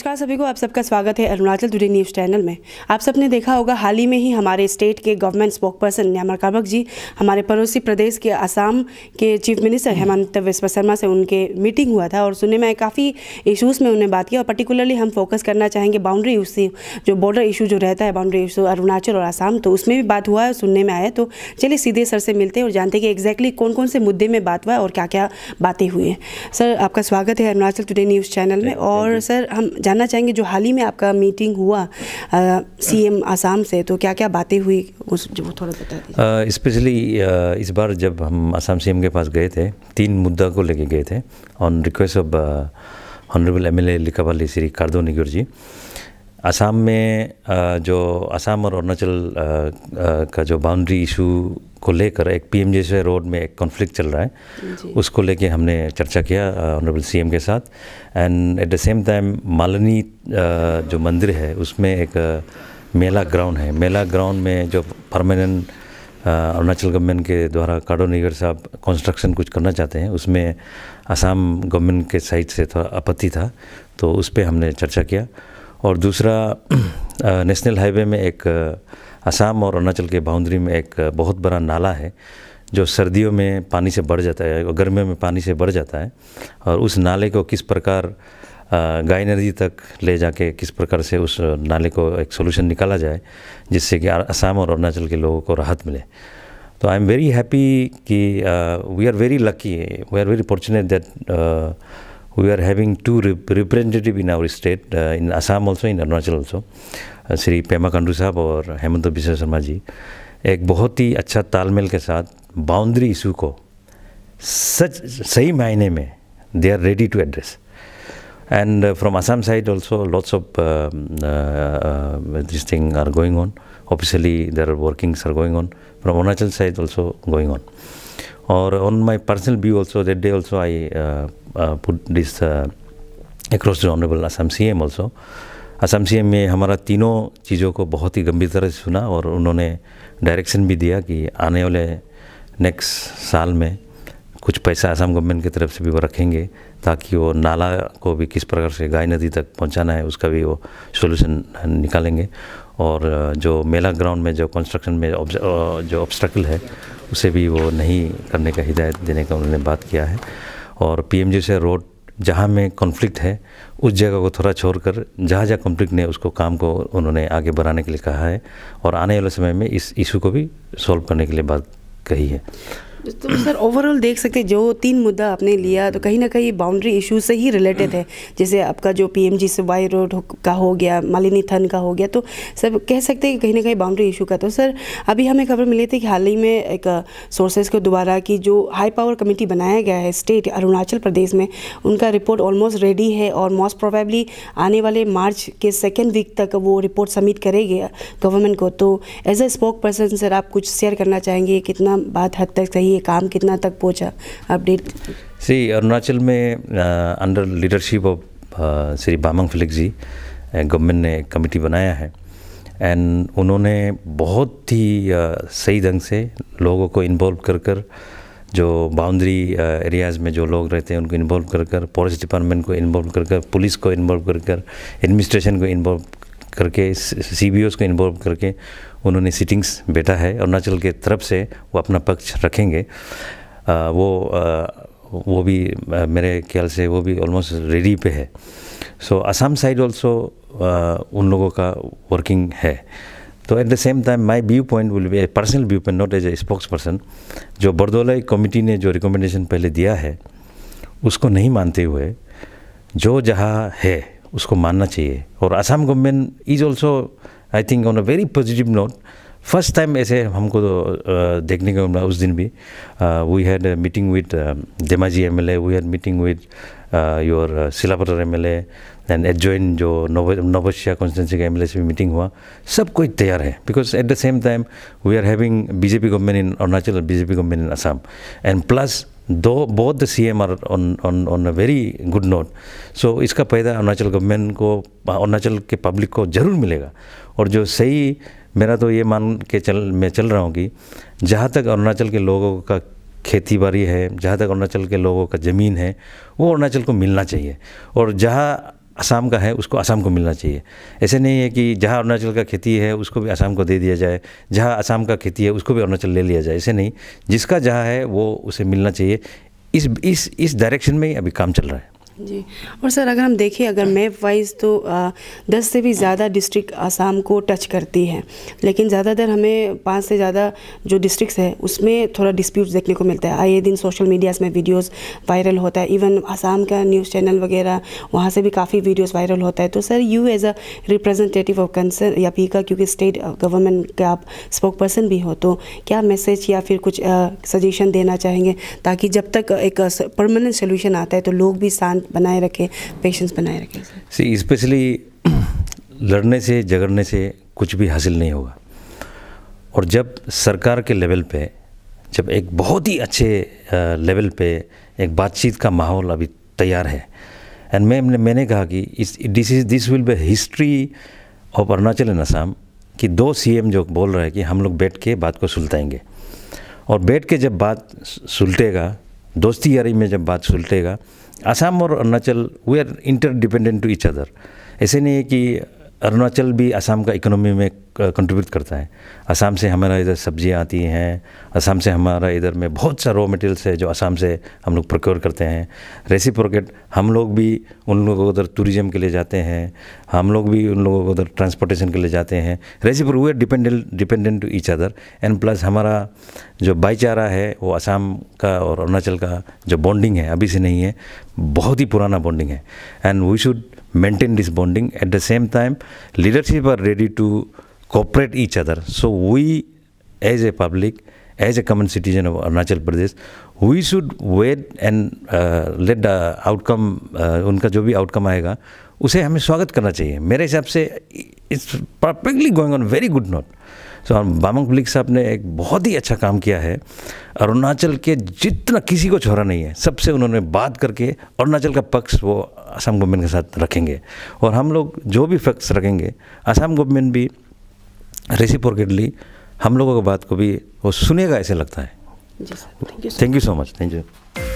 नमस्कार सभी को आप सबका स्वागत है अरुणाचल टुडे न्यूज़ चैनल में आप सबने देखा होगा हाल ही में ही हमारे स्टेट के government spokesperson Nyamar Karbak ji हमारे पड़ोसी प्रदेश के असम के चीफ मिनिस्टर हेमंत विश्व शर्मा से उनके मीटिंग हुआ था और सुनने में काफ़ी इशूज़ में उन्हें बात की और पर्टिकुलरली हम फोकस करना चाहेंगे बाउंड्री इशू जो बॉर्डर इशू जो रहता है बाउंड्री इशू अरुणाचल और आसाम तो उसमें भी बात हुआ है सुनने में आया तो चलिए सीधे सर से मिलते हैं और जानते हैं कि एग्जैक्टली कौन कौन से मुद्दे में बात हुआ और क्या क्या बातें हुई हैं सर आपका स्वागत है अरुणाचल टुडे न्यूज़ चैनल में और सर हम जानना चाहेंगे जो हाल ही में आपका मीटिंग हुआ सीएम आसाम से तो क्या क्या बातें हुई उस वो थोड़ा बता दीजिए स्पेशली इस बार जब हम आसाम सीएम के पास गए थे तीन मुद्दा को लेके गए थे on request of honourable M L A Likhabali Shri Kardo Nyigyor ji Assam में जो आसाम और अरुणाचल का जो बाउंड्री इशू को लेकर एक पीएम से रोड में एक कॉन्फ्लिक्ट चल रहा है उसको लेके हमने चर्चा किया ऑनरेबल uh, सीएम के साथ and at the same time Malini जो मंदिर है उसमें एक uh, मेला ग्राउंड है मेला ग्राउंड में जो परमानेंट अरुणाचल गवर्नमेंट के द्वारा काडो निगर साहब कंस्ट्रक्शन कुछ करना चाहते हैं उसमें असम गवर्नमेंट के साइड से थोड़ा आपत्ति था तो उस पर हमने चर्चा किया और दूसरा नेशनल हाईवे uh, में एक आ, असम और अरुणाचल के बाउंड्री में एक बहुत बड़ा नाला है जो सर्दियों में पानी से बढ़ जाता है और गर्मियों में पानी से बढ़ जाता है और उस नाले को किस प्रकार गाय नदी तक ले जाके किस प्रकार से उस नाले को एक सोल्यूशन निकाला जाए जिससे कि असम और अरुणाचल के लोगों को राहत मिले तो आई एम वेरी हैप्पी कि we are very lucky we are very fortunate that we are having two representative in our state in Assam also in Arunachal also Shri Pema Khandu sahab और हेमंत विश्व शर्मा जी एक बहुत ही अच्छा तालमेल के साथ बाउंड्री इशू को सच सही मायने में they are ready to address and from Assam side also lots of this thing are going on officially there are workings are going on from Arunachal side also going on और on my personal view also that day also I put this across the honourable Assam C M also C में हमारा तीनों चीज़ों को बहुत ही गंभीर तरह से सुना और उन्होंने डायरेक्शन भी दिया कि आने वाले नेक्स्ट साल में कुछ पैसा असम गवर्नमेंट की तरफ से भी वो रखेंगे ताकि वो नाला को भी किस प्रकार से गाय नदी तक पहुंचाना है उसका भी वो सोल्यूशन निकालेंगे और जो मेला ग्राउंड में जो कंस्ट्रक्शन में जो ऑब्स्ट्रकल है उसे भी वो नहीं करने का हिदायत देने का उन्होंने बात किया है और पीएमजी से रोड जहाँ में कॉन्फ्लिक्ट है उस जगह को थोड़ा छोड़कर जहाँ जहाँ कॉन्फ्लिक्ट ने उसको काम को उन्होंने आगे बढ़ाने के लिए कहा है और आने वाले समय में इस इशू को भी सॉल्व करने के लिए बात कही है तो सर ओवरऑल देख सकते हैं जो तीन मुद्दा आपने लिया तो कहीं ना कहीं बाउंड्री इशू से ही रिलेटेड है जैसे आपका जो पी एम जी से वाई रोड का हो गया मालिनी थन का हो गया तो सब कह सकते हैं कि कहीं ना कहीं बाउंड्री इशू का तो सर अभी हमें खबर मिली थी कि हाल ही में एक सोर्सेज को दोबारा कि जो हाई पावर कमेटी बनाया गया है स्टेट अरुणाचल प्रदेश में उनका रिपोर्ट ऑलमोस्ट रेडी है और मोस्ट प्रोबेबली आने वाले मार्च के सेकेंड वीक तक वो रिपोर्ट सबमिट करेगा गवर्नमेंट को तो as a spokesperson sir आप कुछ शेयर करना चाहेंगे कितना बात हद तक सही ये काम कितना तक पहुँचा अपडेट श्री अरुणाचल में under leadership of Shri Bamang Felix ji government ने कमेटी बनाया है एंड उन्होंने बहुत ही सही ढंग से लोगों को इन्वॉल्व कर कर जो बाउंड्री एरियाज़ में जो लोग रहते हैं उनको इन्वॉल्व कर कर फॉरेस्ट डिपार्टमेंट को इन्वॉल्व कर कर पुलिस को इन्वॉल्व कर कर एडमिनिस्ट्रेशन को इन्वॉल्व करके इस सी को इन्वॉल्व करके उन्होंने सिटिंग्स बैठा है अरुणाचल के तरफ से वो अपना पक्ष रखेंगे आ, वो आ, वो भी आ, मेरे ख्याल से वो भी ऑलमोस्ट रेडी पे है सो असम साइड ऑल्सो उन लोगों का वर्किंग है तो at the same time my view point will be a personal view point not as a spokesperson जो बरदोलाई कमेटी ने जो रिकमेंडेशन पहले दिया है उसको नहीं मानते हुए जो जहाँ है उसको मानना चाहिए और Assam government is also I think on a very positive note first time ऐसे हमको तो देखने को मिला उस दिन भी we had meeting with Dhemaji M L A we had meeting with your Silapathar M L A and join जो नवशिया कॉन्स्टिटेंसी का एम एल ए से भी मीटिंग हुआ सब कोई तैयार है because at the same time we are having BJP government इन अरुणाचल और BJP government in Assam and plus दो both the C M are on on on a very good note so इसका फायदा अरुणाचल गवर्नमेंट को अरुणाचल के पब्लिक को ज़रूर मिलेगा और जो सही मेरा तो ये मान के चल मैं चल रहा हूँ कि जहाँ तक अरुणाचल के लोगों का खेती बाड़ी है जहाँ तक अरुणाचल के लोगों का ज़मीन है वो अरुणाचल को मिलना चाहिए और जहाँ असम का है उसको असम को मिलना चाहिए ऐसे नहीं है कि जहाँ अरुणाचल का खेती है उसको भी असम को दे दिया जाए जहाँ असम का खेती है उसको भी अरुणाचल ले लिया जाए ऐसे नहीं जिसका जहाँ है वो उसे मिलना चाहिए इस इस इस डायरेक्शन में ही अभी काम चल रहा है जी और सर अगर हम देखें अगर मैप वाइज तो आ, दस से भी ज़्यादा डिस्ट्रिक्ट आसाम को टच करती है लेकिन ज़्यादातर हमें पाँच से ज़्यादा जो डिस्ट्रिक्स है उसमें थोड़ा डिस्प्यूट देखने को मिलता है आए दिन सोशल मीडियाज़ में वीडियोस वायरल होता है इवन आसाम का न्यूज़ चैनल वगैरह वहाँ से भी काफ़ी वीडियोज़ वायरल होता है तो sir you as a representative of concern या पी का क्योंकि स्टेट गवर्नमेंट के आप स्पोक पर्सन भी हो तो क्या मैसेज या फिर कुछ सजेशन देना चाहेंगे ताकि जब तक एक परमानेंट सोल्यूशन आता है तो लोग भी शांत बनाए रखें पेशेंस बनाए रखें सी स्पेशली लड़ने से झगड़ने से कुछ भी हासिल नहीं होगा और जब सरकार के लेवल पे जब एक बहुत ही अच्छे लेवल पे एक बातचीत का माहौल अभी तैयार है एंड ने मैंने कहा कि इस this is this will be history of Arunachal and Assam कि दो सीएम जो बोल रहे हैं कि हम लोग बैठ के बात को सुलताएंगे और बैठ के जब बात सुलटेगा दोस्ती यारी में जब बात सुलटेगा असम और Arunachal we are interdependent to each other ऐसे नहीं है कि अरुणाचल भी असम का इकोनॉमी में कंट्रीब्यूट करता है असम से हमारा इधर सब्जियाँ आती हैं असम से हमारा इधर में बहुत सा रॉ मटेरियल्स है जो असम से हम लोग प्रोक्योर करते हैं रेसी प्रोकेट हम लोग भी उन लोगों को उधर टूरिज़म के लिए जाते हैं हम लोग भी उन लोगों को उधर ट्रांसपोर्टेशन के लिए जाते हैं रेसी पर we dependent dependent to each other and plus हमारा जो भाईचारा है वो असम का और अरुणाचल का जो बॉन्डिंग है अभी से नहीं है बहुत ही पुराना बॉन्डिंग है and we should maintain this bonding. At the same time, leadership are ready to cooperate each other. So we, as a public, as a common citizen of Arunachal Pradesh, we should wait and uh, let the outcome, uh, unka jo bhi outcome aayega उसे हमें स्वागत करना चाहिए मेरे हिसाब से it's perfectly going on very good note so Bamang Felix sahab ने एक बहुत ही अच्छा काम किया है अरुणाचल के जितना किसी को छोड़ा नहीं है सबसे उन्होंने बात करके अरुणाचल का पक्ष वो असम गवर्नमेंट के साथ रखेंगे और हम लोग जो भी फैक्ट्स रखेंगे असम गवर्नमेंट भी रेसिप्रोकेटली हम लोगों की बात को भी वो सुनेगा ऐसे लगता है thank you so much thank you